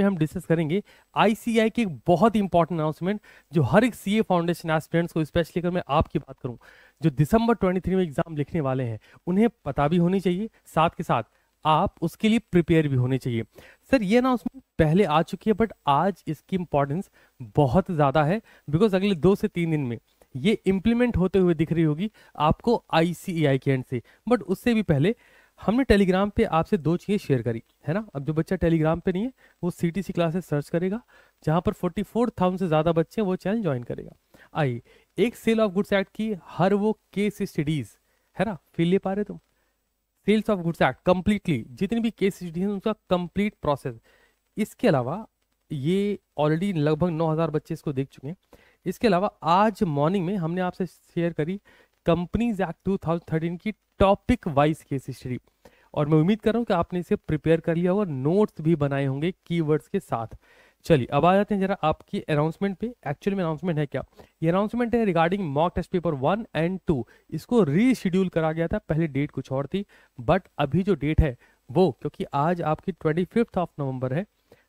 में हम डिस्कस करेंगे आईसीआई के एक बहुत इंपॉर्टेंट अनाउंसमेंट जो हर एक सीए फाउंडेशन एस्पिरेंट्स को स्पेशली अगर मैं आपकी बात करूं जो दिसंबर 23 में एग्जाम लिखने वाले हैं उन्हें पता भी होनी चाहिए साथ के साथ आप उसके लिए प्रिपेयर भी होने चाहिए सर ये अनाउंसमेंट पहले आ चुकी है बट आज इसकी इंपॉर्टेंस बहुत ज़्यादा है बिकॉज अगले दो से तीन दिन में ये इंप्लीमेंट होते हुए दिख रही होगी आपको आईसीएआई के एंड से बट उससे भी पहले हमने टेलीग्राम पे आपसे दो चीज़ें शेयर करी है ना अब जो बच्चा टेलीग्राम पे नहीं है वो C T C classes search करेगा जहाँ पर फोर्टी फोर थाउजेंड से ज़्यादा बच्चे वो चैनल ज्वाइन करेगा आई एक सेल ऑफ गुड्स एक्ट की हर वो केस स्टडीज़ है ना फील ले पा रहे तुम sales of goods act completely जितनी भी केस स्टडीज उनका कम्प्लीट प्रोसेस इसके अलावा ये ऑलरेडी लगभग नौ बच्चे इसको देख चुके हैं इसके अलावा आज मॉर्निंग में हमने आपसे शेयर करी कंपनीज एक्ट टू की टॉपिक वाइज केस हिस्ट्री और मैं उम्मीद कर रहा हूँ कि आपने इसे प्रिपेयर कर लिया होगा नोट्स भी बनाए होंगे कीवर्ड्स के साथ चलिए अब आ जाते हैं जरा आपकी अनाउंसमेंट पे एक्चुअल में अनाउंसमेंट है क्या ये अनाउंसमेंट है regarding mock test paper one and two इसको रीशेड्यूल करा गया था पहले डेट कुछ और थी बट अभी जो डेट है वो क्योंकि आज आपकी ट्वेंटी फिफ्थ ऑफ नवंबर है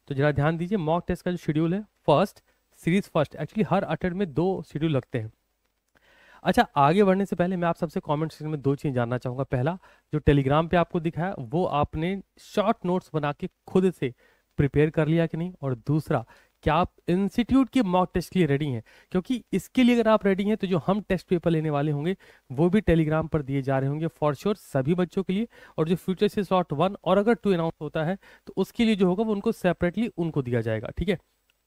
तो जरा ध्यान दीजिए मॉक टेस्ट का जो शेड्यूल है फर्स्ट सीरीज फर्स्ट एक्चुअली हर अटेंड में दो शेड्यूल लगते हैं अच्छा आगे बढ़ने से पहले मैं आप सबसे कमेंट सेक्शन में दो चीज़ जानना चाहूँगा पहला जो टेलीग्राम पे आपको दिखाया वो आपने शॉर्ट नोट्स बना के खुद से प्रिपेयर कर लिया कि नहीं और दूसरा क्या आप इंस्टीट्यूट के मॉक टेस्ट के लिए रेडी हैं क्योंकि इसके लिए अगर आप रेडी हैं तो जो हम टेस्ट पेपर लेने वाले होंगे वो भी टेलीग्राम पर दिए जा रहे होंगे फॉर श्योर सभी बच्चों के लिए और जो फ्यूचर से शॉर्ट वन और अगर टू अनाउंस होता है तो उसके लिए जो होगा वो उनको सेपरेटली उनको दिया जाएगा ठीक है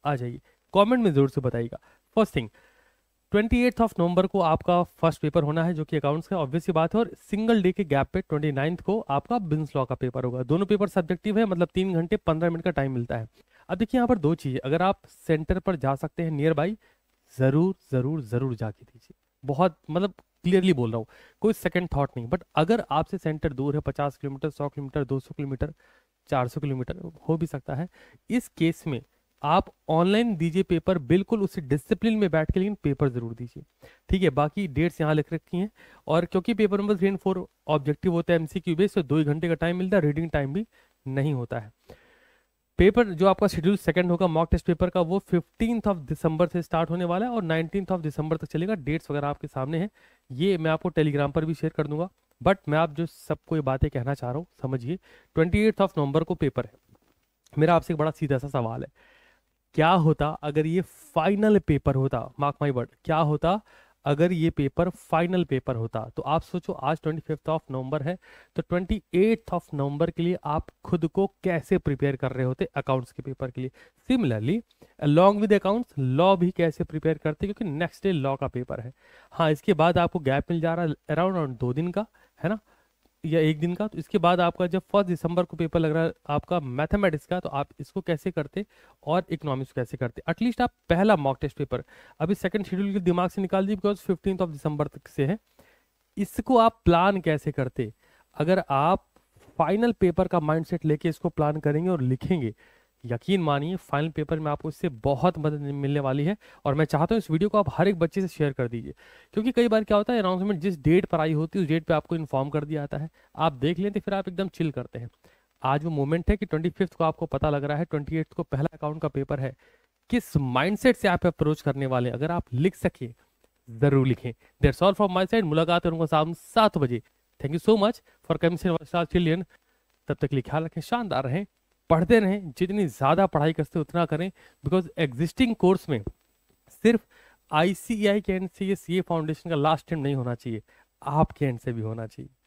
आ जाइए कॉमेंट में जरूर से बताइएगा first thing twenty eighth of November को आपका फर्स्ट पेपर होना है जो कि अकाउंट्स का ऑब्वियसली बात है और सिंगल डे के गैप पे ट्वेंटी नाइन्थ को आपका बिजनेस लॉ का पेपर होगा दोनों पेपर सब्जेक्टिव है मतलब तीन घंटे पंद्रह मिनट का टाइम मिलता है अब देखिए यहाँ पर दो चीज़ें अगर आप सेंटर पर जा सकते हैं नियर बाई ज़रूर ज़रूर ज़रूर जाके दीजिए बहुत मतलब क्लियरली बोल रहा हूँ कोई सेकेंड थाट नहीं बट अगर आपसे सेंटर दूर है पचास किलोमीटर सौ किलोमीटर दो सौ किलोमीटर चार सौ किलोमीटर हो भी सकता है इस केस में आप ऑनलाइन दीजिए पेपर बिल्कुल उसी डिसिप्लिन में बैठ के लेकिन पेपर जरूर दीजिए ठीक है बाकी डेट्स यहाँ लिख रखी हैं और क्योंकि paper number three and four objective होता है एमसीक्यू बेस तो दो ही घंटे का टाइम मिलता है रीडिंग टाइम भी नहीं होता है पेपर जो आपका शेड्यूल सेकंड होगा मॉक टेस्ट पेपर का वो फिफ्टींथ ऑफ दिसंबर से स्टार्ट होने वाला है और नाइनटीन्थ ऑफ दिसंबर तक चलेगा डेट्स वगैरह आपके सामने हैं ये मैं आपको टेलीग्राम पर भी शेयर कर दूंगा बट मैं आप जो सबको ये बातें कहना चाह रहा हूँ समझिए ट्वेंटी ऑफ नवंबर को पेपर है मेरा आपसे एक बड़ा सीधा सा सवाल है क्या होता अगर ये फाइनल पेपर होता मार्क माई वर्ड क्या होता अगर ये पेपर फाइनल पेपर होता तो आप सोचो आज ट्वेंटी फिफ्थ ऑफ नवंबर है तो ट्वेंटी एट्थ ऑफ नवंबर के लिए आप खुद को कैसे प्रिपेयर कर रहे होते अकाउंट्स के पेपर के लिए similarly along with accounts law भी कैसे प्रिपेयर करते क्योंकि नेक्स्ट डे लॉ का पेपर है हाँ इसके बाद आपको गैप मिल जा रहा है अराउंड अराउंड दो दिन का है ना या एक दिन का तो इसके बाद आपका जब फर्स्ट दिसंबर को पेपर लग रहा है आपका मैथमेटिक्स का तो आप इसको कैसे करते और इकोनॉमिक्स कैसे करते एटलीस्ट आप पहला मॉक टेस्ट पेपर अभी सेकंड शेड्यूल के दिमाग से निकाल दीजिए बिकॉज फिफ्टीन ऑफ दिसंबर तक से है इसको आप प्लान कैसे करते अगर आप फाइनल पेपर का माइंड लेके इसको प्लान करेंगे और लिखेंगे यकीन मानिए फाइनल पेपर में आपको इससे बहुत मदद मिलने वाली है और मैं चाहता हूँ इस वीडियो को आप हर एक बच्चे से शेयर कर दीजिए क्योंकि कई बार क्या होता है अनाउंसमेंट जिस डेट पर आई होती है उस डेट पर आपको इन्फॉर्म कर दिया जाता है आप देख लेते तो फिर आप एकदम चिल करते हैं आज वो मोमेंट है कि ट्वेंटी को आपको पता लग रहा है ट्वेंटी को पहला अकाउंट का पेपर है किस माइंडसेट से आप अप्रोच करने वाले अगर आप लिख सके जरूर लिखें देर सॉल्व फ्रॉम माई साइड मुलाकात है उनको शाम सात बजे thank you so much for coming children तब तक लिए ख्याल रखें शानदार रहें पढ़ते रहें जितनी ज़्यादा पढ़ाई करते उतना करें बिकॉज एग्जिस्टिंग कोर्स में सिर्फ आई सी आई के एंड से ये सी ए फाउंडेशन का लास्ट टाइम नहीं होना चाहिए आपके एंड से भी होना चाहिए